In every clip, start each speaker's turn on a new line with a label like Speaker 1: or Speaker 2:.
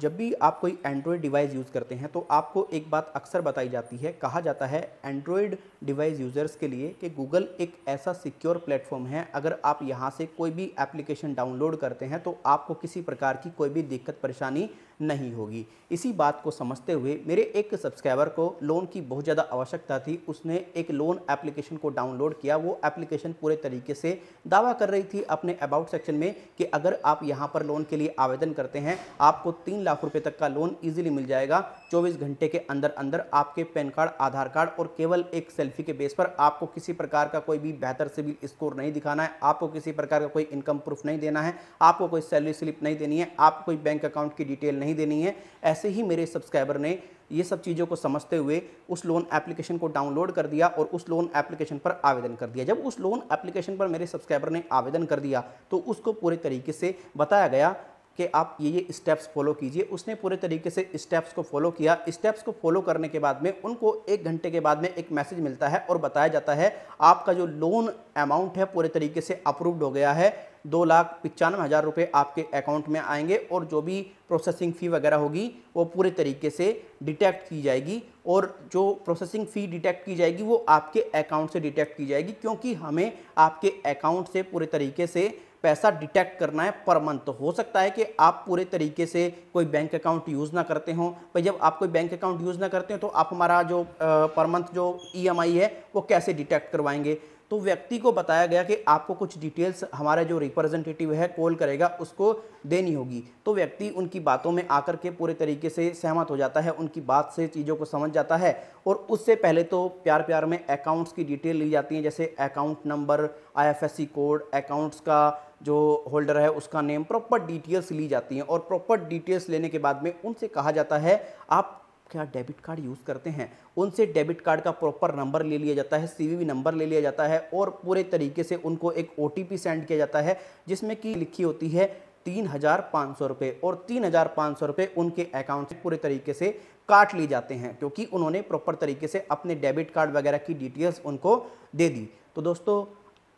Speaker 1: जब भी आप कोई एंड्रॉयड डिवाइस यूज़ करते हैं तो आपको एक बात अक्सर बताई जाती है कहा जाता है एंड्रॉयड डिवाइस यूज़र्स के लिए कि गूगल एक ऐसा सिक्योर प्लेटफॉर्म है अगर आप यहाँ से कोई भी एप्लीकेशन डाउनलोड करते हैं तो आपको किसी प्रकार की कोई भी दिक्कत परेशानी नहीं होगी इसी बात को समझते हुए मेरे एक सब्सक्राइबर को लोन की बहुत ज़्यादा आवश्यकता थी उसने एक लोन एप्लीकेशन को डाउनलोड किया वो एप्लीकेशन पूरे तरीके से दावा कर रही थी अपने अबाउट सेक्शन में कि अगर आप यहाँ पर लोन के लिए आवेदन करते हैं आपको तीन लाख रुपये तक का लोन ईजिली मिल जाएगा चौबीस घंटे के अंदर अंदर आपके पैन कार्ड आधार कार्ड और केवल एक सेल्फी के बेस पर आपको किसी प्रकार का कोई भी बेहतर सिविल स्कोर नहीं दिखाना है आपको किसी प्रकार का कोई इनकम प्रूफ नहीं देना है आपको कोई सैलरी स्लिप नहीं देनी है आपको कोई बैंक अकाउंट की डिटेल नहीं नहीं देनी है ऐसे ही मेरे सब्सक्राइबर ने ये सब चीज़ों को समझते हुए उस लोन एप्लीकेशन को डाउनलोड कर दिया और उस लोन एप्लीकेशन पर आवेदन कर दिया जब उस लोन एप्लीकेशन पर मेरे सब्सक्राइबर ने आवेदन कर दिया तो उसको पूरे तरीके से बताया गया कि आप ये ये स्टेप्स फॉलो कीजिए उसने पूरे तरीके से स्टेप्स को फॉलो किया स्टेप्स को फॉलो करने के बाद में उनको एक घंटे के बाद में एक मैसेज मिलता है और बताया जाता है आपका जो लोन अमाउंट है पूरे तरीके से अप्रूव्ड हो गया है दो लाख पचानवे हज़ार रुपये आपके अकाउंट में आएंगे और जो भी प्रोसेसिंग फ़ी वगैरह होगी वो पूरे तरीके से डिटेक्ट की जाएगी और जो प्रोसेसिंग फ़ी डिटेक्ट की जाएगी वो आपके अकाउंट से डिटेक्ट की जाएगी क्योंकि हमें आपके अकाउंट से पूरे तरीके से पैसा डिटेक्ट करना है पर मंथ तो हो सकता है कि आप पूरे तरीके से कोई बैंक अकाउंट यूज़ ना करते हो पर जब आप कोई बैंक अकाउंट यूज़ ना करते हो तो आप हमारा जो पर मंथ जो ई है वो कैसे डिटेक्ट करवाएंगे तो व्यक्ति को बताया गया कि आपको कुछ डिटेल्स हमारा जो रिप्रेजेंटेटिव है कॉल करेगा उसको देनी होगी तो व्यक्ति उनकी बातों में आकर के पूरे तरीके से सहमत हो जाता है उनकी बात से चीज़ों को समझ जाता है और उससे पहले तो प्यार प्यार में अकाउंट्स की डिटेल ली जाती है जैसे account number IFSC code accounts का जो होल्डर है उसका नेम प्रॉपर डिटेल्स ली जाती हैं और प्रॉपर डिटेल्स लेने के बाद में उनसे कहा जाता है आप क्या डेबिट कार्ड यूज़ करते हैं उनसे डेबिट कार्ड का प्रॉपर नंबर ले लिया जाता है सी नंबर ले लिया जाता है और पूरे तरीके से उनको एक ओ सेंड किया जाता है जिसमें कि लिखी होती है तीन हज़ार पाँच सौ रुपये और तीन हज़ार पाँच सौ रुपये उनके अकाउंट से पूरे तरीके से काट लिए जाते हैं क्योंकि उन्होंने प्रॉपर तरीके से अपने डेबिट कार्ड वगैरह की डिटेल्स उनको दे दी तो दोस्तों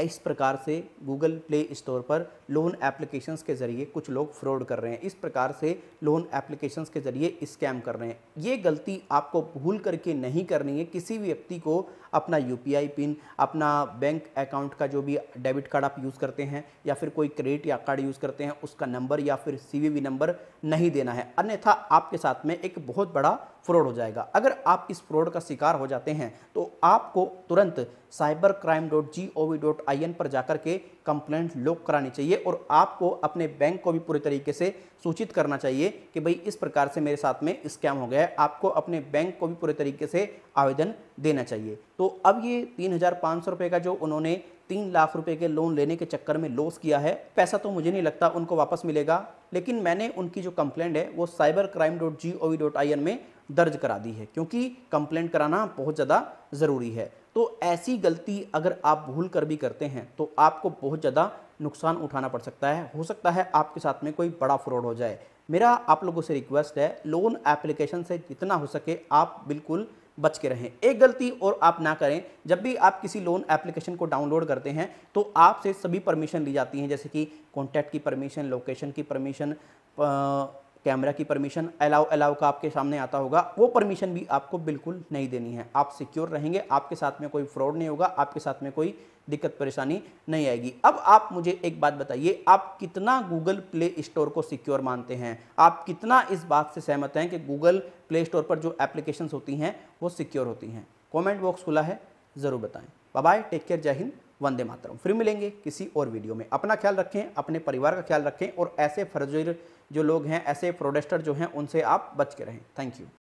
Speaker 1: इस प्रकार से गूगल प्ले स्टोर पर लोन एप्लीकेशंस के ज़रिए कुछ लोग फ्रॉड कर रहे हैं इस प्रकार से लोन एप्लीकेशंस के ज़रिए स्कैम कर रहे हैं ये गलती आपको भूल करके नहीं करनी है किसी भी व्यक्ति को अपना यू पिन अपना बैंक अकाउंट का जो भी डेबिट कार्ड आप यूज़ करते हैं या फिर कोई क्रेडिट या कार्ड यूज़ करते हैं उसका नंबर या फिर सी नंबर नहीं देना है अन्यथा आपके साथ में एक बहुत बड़ा फ्रॉड हो जाएगा अगर आप इस फ्रॉड का शिकार हो जाते हैं तो आपको तुरंत cyber crime dot G O V dot I N पर जाकर के कंप्लेंट लॉक करानी चाहिए और आपको अपने बैंक को भी पूरे तरीके से सूचित करना चाहिए कि भाई इस प्रकार से मेरे साथ में स्कैम हो गया है आपको अपने बैंक को भी पूरे तरीके से आवेदन देना चाहिए तो अब ये तीन हज़ार पाँच सौ रुपये का जो उन्होंने तीन लाख रुपए के लोन लेने के चक्कर में लॉस किया है पैसा तो मुझे नहीं लगता उनको वापस मिलेगा लेकिन मैंने उनकी जो कंप्लेंट है वो cyber crime dot G O V dot I N में दर्ज करा दी है क्योंकि कंप्लेंट कराना बहुत ज़्यादा ज़रूरी है तो ऐसी गलती अगर आप भूल कर भी करते हैं तो आपको बहुत ज़्यादा नुकसान उठाना पड़ सकता है हो सकता है आपके साथ में कोई बड़ा फ्रॉड हो जाए मेरा आप लोगों से रिक्वेस्ट है लोन एप्लीकेशन से जितना हो सके आप बिल्कुल बच के रहें एक गलती और आप ना करें जब भी आप किसी लोन एप्लीकेशन को डाउनलोड करते हैं तो आपसे सभी परमिशन ली जाती हैं जैसे कि कॉन्टैक्ट की परमिशन लोकेशन की परमिशन कैमरा की परमिशन अलाउ अलाउ का आपके सामने आता होगा वो परमिशन भी आपको बिल्कुल नहीं देनी है आप सिक्योर रहेंगे आपके साथ में कोई फ्रॉड नहीं होगा आपके साथ में कोई दिक्कत परेशानी नहीं आएगी अब आप मुझे एक बात बताइए आप कितना गूगल प्ले स्टोर को सिक्योर मानते हैं आप कितना इस बात से सहमत हैं कि गूगल प्ले स्टोर पर जो एप्लीकेशंस होती हैं वो सिक्योर होती हैं कॉमेंट बॉक्स खुला है ज़रूर बताएँ बाय टेक केयर जय हिंद वंदे मातरम फिर मिलेंगे किसी और वीडियो में अपना ख्याल रखें अपने परिवार का ख्याल रखें और ऐसे फर्जी जो लोग हैं ऐसे प्रोडेस्टर जो हैं उनसे आप बच के रहें थैंक यू